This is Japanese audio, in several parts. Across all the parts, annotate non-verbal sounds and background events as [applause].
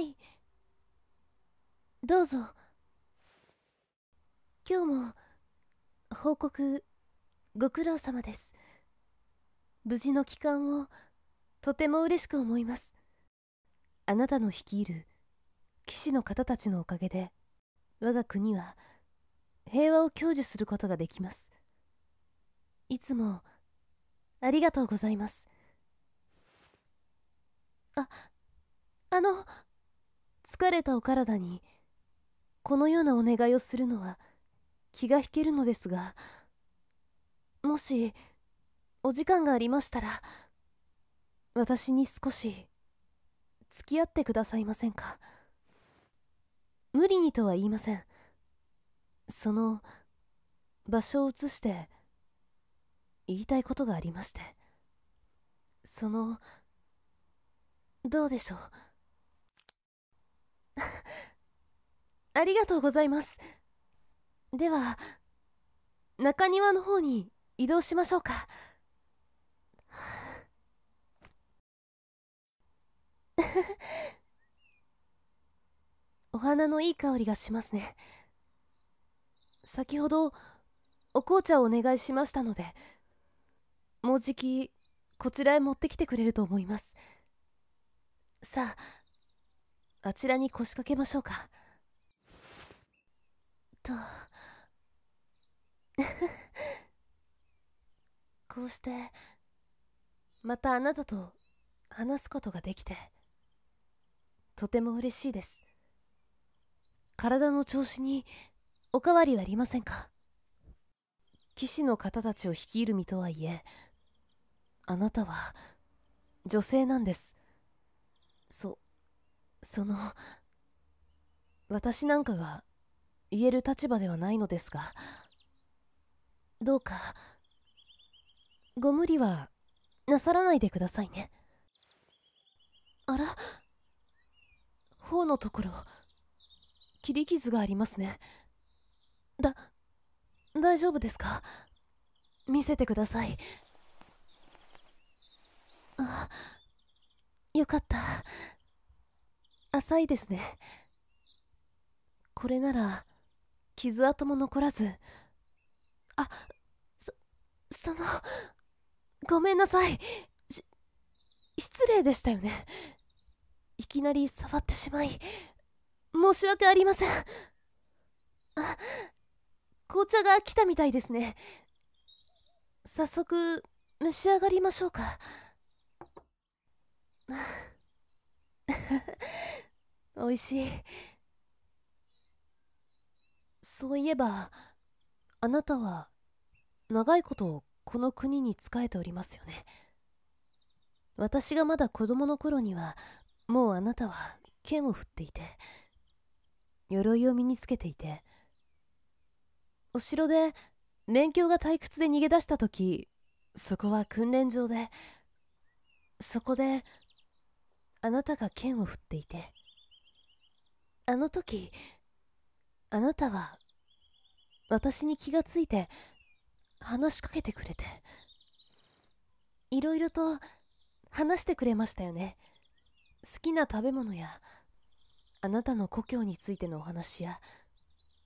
はいどうぞ今日も報告ご苦労様です無事の帰還をとても嬉しく思いますあなたの率いる騎士の方たちのおかげで我が国は平和を享受することができますいつもありがとうございますああの疲れたお体にこのようなお願いをするのは気が引けるのですがもしお時間がありましたら私に少し付き合ってくださいませんか無理にとは言いませんその場所を移して言いたいことがありましてそのどうでしょうありがとうございますでは中庭の方に移動しましょうか [laughs] お花のいい香りがしますね先ほどお紅茶をお願いしましたのでもうじきこちらへ持ってきてくれると思いますさああちらに腰掛けましょうかと [laughs] こうしてまたあなたと話すことができてとても嬉しいです体の調子におかわりはありませんか騎士の方たちを率いる身とはいえあなたは女性なんですそその私なんかが言える立場ではないのですがどうかご無理はなさらないでくださいねあら頬のところ切り傷がありますねだ大丈夫ですか見せてくださいあよかった浅いですねこれなら傷跡も残らずあそそのごめんなさい失礼でしたよねいきなり触ってしまい申し訳ありませんあ紅茶が来たみたいですね早速召し上がりましょうか [laughs] 美味しいそういえばあなたは長いことこの国に仕えておりますよね私がまだ子供の頃にはもうあなたは剣を振っていて鎧を身につけていてお城で勉強が退屈で逃げ出した時そこは訓練場でそこであなたが剣を振っていてあの時あなたは私に気がついて話しかけてくれていろいろと話してくれましたよね好きな食べ物やあなたの故郷についてのお話や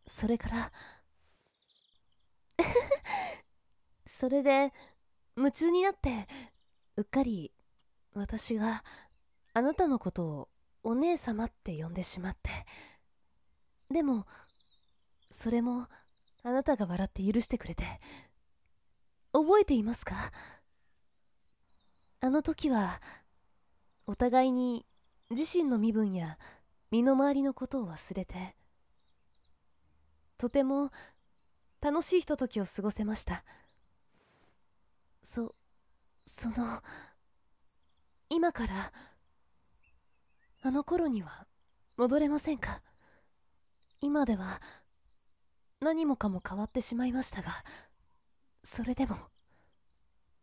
それから [laughs] それで夢中になってうっかり私があなたのことをお姉様って呼んでしまってでもそれもあなたが笑って許してくれて覚えていますかあの時はお互いに自身の身分や身の回りのことを忘れてとても楽しいひとときを過ごせましたそその今からあの頃には戻れませんか今では何もかも変わってしまいましたがそれでも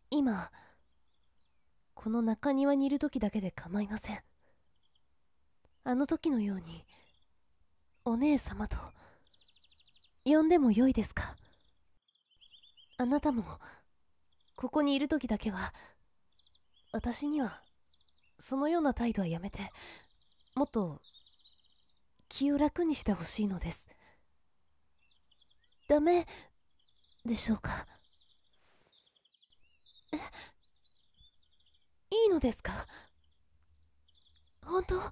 今この中庭にいる時だけで構いませんあの時のようにお姉様と呼んでもよいですかあなたもここにいる時だけは私にはそのような態度はやめてもっと気を楽にしてほしいのですダメでしょうかえいいのですか本当あ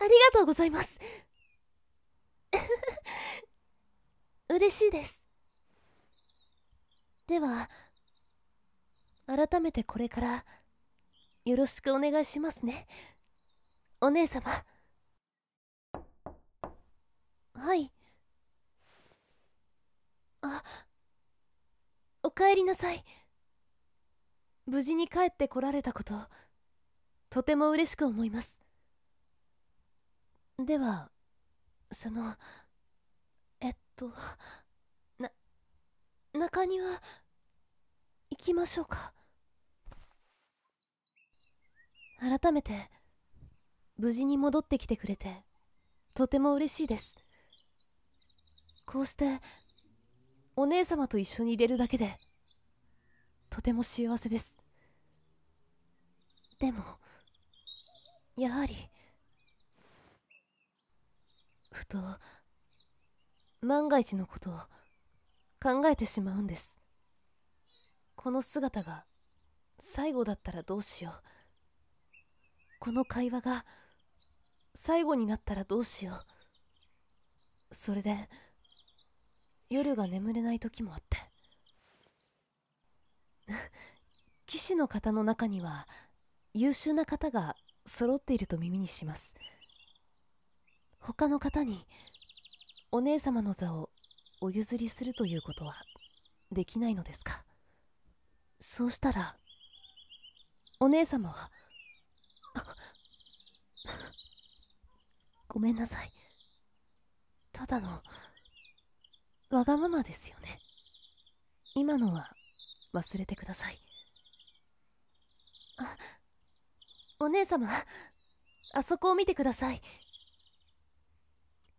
りがとうございます嬉しいですでは改めてこれからよろしくお願いしますねお姉様はいあおかえりなさい無事に帰ってこられたこととても嬉しく思いますではそのえっとな中庭行きましょうか改めて無事に戻ってきてくれてとても嬉しいですこうしてお姉様と一緒にいれるだけでとても幸せですでもやはりふと万が一のことを考えてしまうんですこの姿が最後だったらどうしようこの会話が最後になったらどうしようそれで夜が眠れない時もあって [laughs] 騎士の方の中には優秀な方が揃っていると耳にします他の方にお姉様の座をお譲りするということはできないのですかそうしたらお姉様は [laughs] ごめんなさいただのわがままですよね今のは忘れてくださいあお姉様あそこを見てください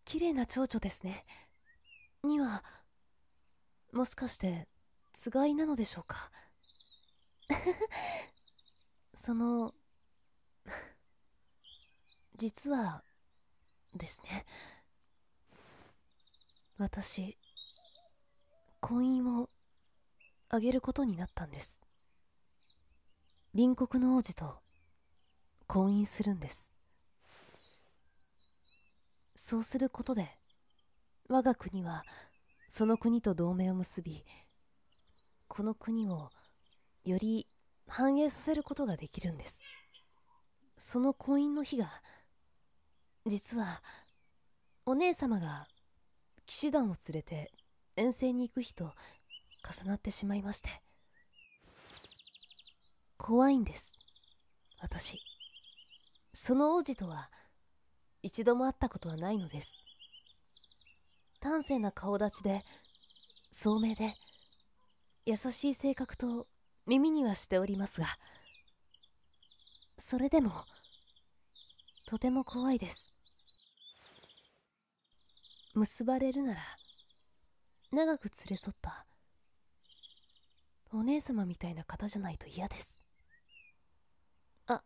綺麗な蝶々ですねにはもしかしてつがいなのでしょうか [laughs] その実はですね私婚姻をあげることになったんです隣国の王子と婚姻するんですそうすることで我が国はその国と同盟を結びこの国をより繁栄させることができるんですその婚姻の日が実はお姉様が騎士団を連れて遠征に行く日と重なってしまいまして怖いんです私その王子とは一度も会ったことはないのです端正な顔立ちで聡明で優しい性格と耳にはしておりますがそれでもとても怖いです結ばれるなら長く連れ添ったお姉様みたいな方じゃないと嫌ですあ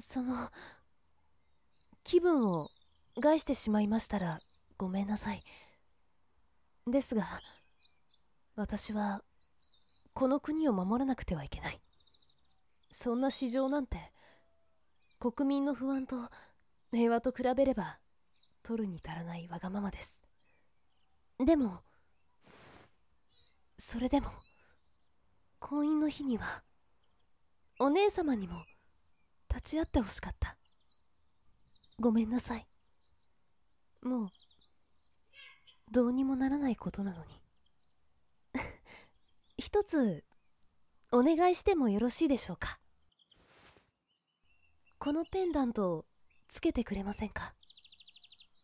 その気分を害してしまいましたらごめんなさいですが私はこの国を守らなくてはいけないそんな市場なんて国民の不安と平和と比べれば取るに足らないわがままですでもそれでも婚姻の日にはお姉様にも立ち会ってほしかったごめんなさいもうどうにもならないことなのに [laughs] 一つお願いしてもよろしいでしょうかこのペンダントをつけてくれませんか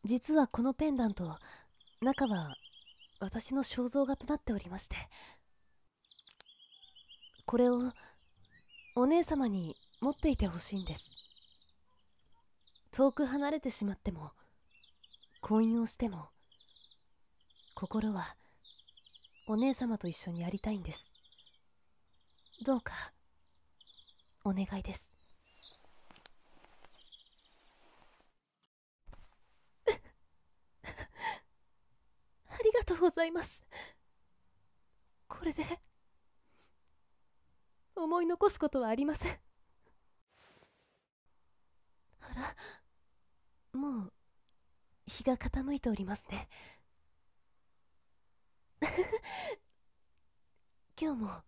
実はこのペンダント中は私の肖像画となっておりましてこれをお姉様に持っていてほしいんです遠く離れてしまっても婚姻をしても心はお姉様と一緒にやりたいんですどうかお願いですとうございますこれで思い残すことはありませんあらもう日が傾いておりますね [laughs] 今日も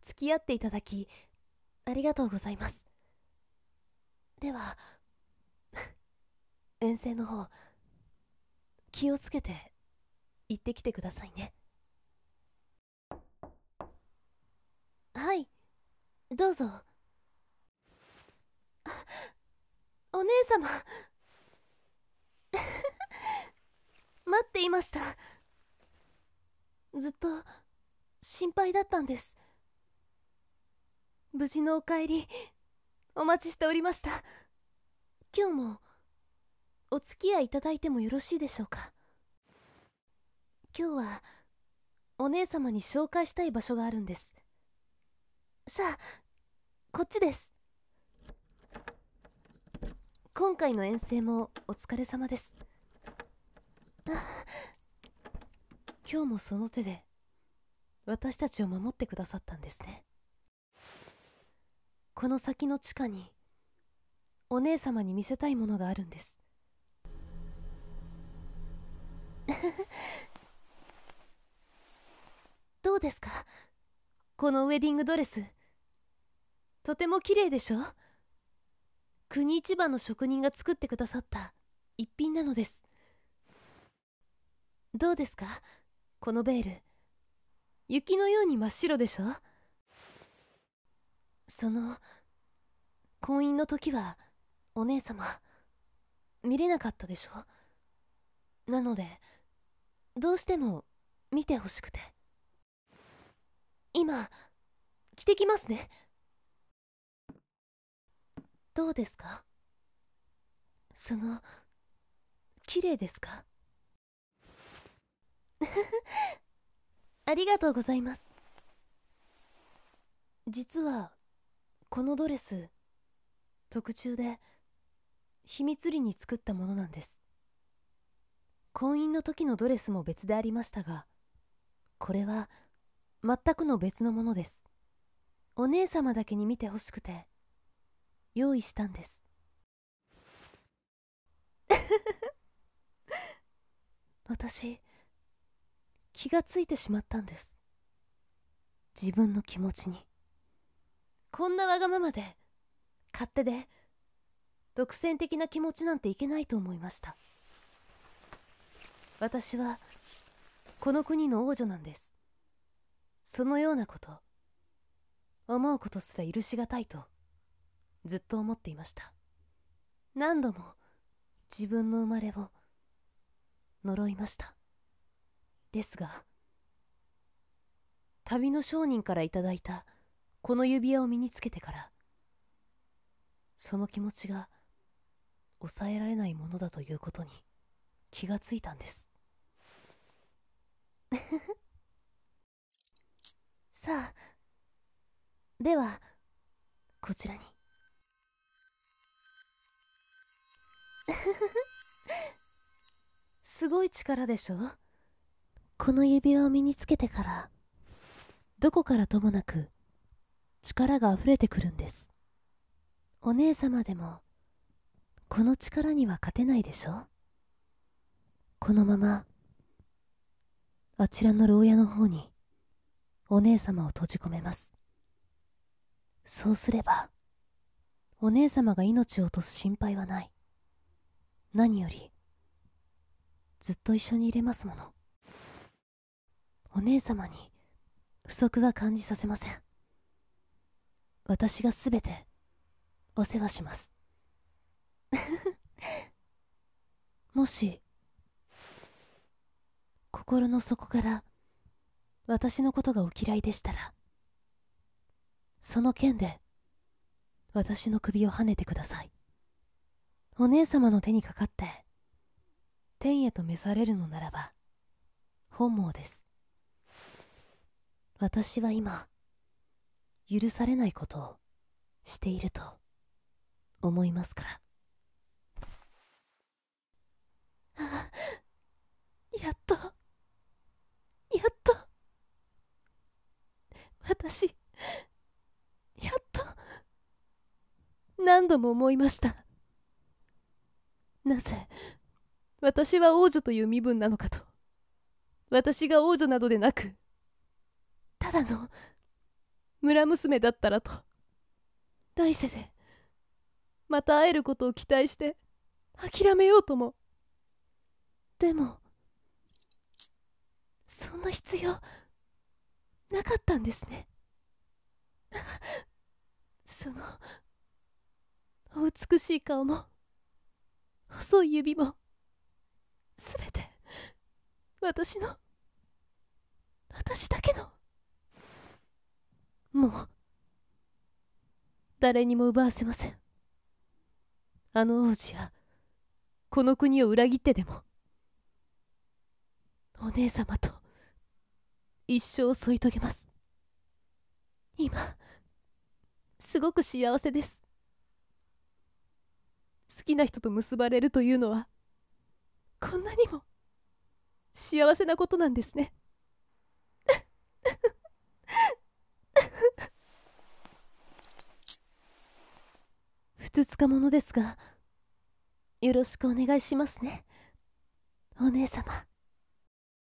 付き合っていただきありがとうございますでは [laughs] 遠征の方気をつけて行ってきてくださいねはいどうぞお姉様 [laughs] 待っていましたずっと心配だったんです無事のお帰りお待ちしておりました今日もお付き合いいただいてもよろしいでしょうか今日はお姉様に紹介したい場所があるんですさあこっちです今回の遠征もお疲れ様です今日もその手で私たちを守ってくださったんですねこの先の地下にお姉様に見せたいものがあるんですどうですかこのウェディングドレスとても綺麗でしょ国一番の職人が作ってくださった一品なのですどうですかこのベール雪のように真っ白でしょその婚姻の時はお姉様見れなかったでしょなのでどうしても見てほしくて今着てきますねどうですかその綺麗ですか [laughs] ありがとうございます実はこのドレス特注で秘密裏に作ったものなんです婚姻の時のドレスも別でありましたがこれは全くの別のものですお姉様だけに見てほしくて用意したんです [laughs] 私気がついてしまったんです自分の気持ちにこんなわがままで勝手で独占的な気持ちなんていけないと思いました私はこの国の王女なんですそのようなこと思うことすら許しがたいとずっと思っていました何度も自分の生まれを呪いましたですが旅の商人からいただいたこの指輪を身につけてからその気持ちが抑えられないものだということに気がついたんですさあではこちらに [laughs] すごい力でしょこの指輪を身につけてからどこからともなく力があふれてくるんですお姉様でもこの力には勝てないでしょこのままあちらの牢屋の方にお姉様を閉じ込めます。そうすれば、お姉様が命を落とす心配はない。何より、ずっと一緒にいれますもの。お姉様に不足は感じさせません。私がすべてお世話します。[laughs] もし、心の底から私のことがお嫌いでしたら、その件で、私の首をはねてください。お姉様の手にかかって、天へと召されるのならば、本望です。私は今、許されないことをしていると思いますから。度も思いましたなぜ私は王女という身分なのかと私が王女などでなくただの村娘だったらと来世でまた会えることを期待して諦めようともでもそんな必要なかったんですねそのお美しい顔も細い指もすべて私の私だけのもう誰にも奪わせませんあの王子やこの国を裏切ってでもお姉様と一生添い遂げます今すごく幸せです好きな人と結ばれるというのはこんなにも幸せなことなんですねふつつかものですがよろしくお願いしますねお姉様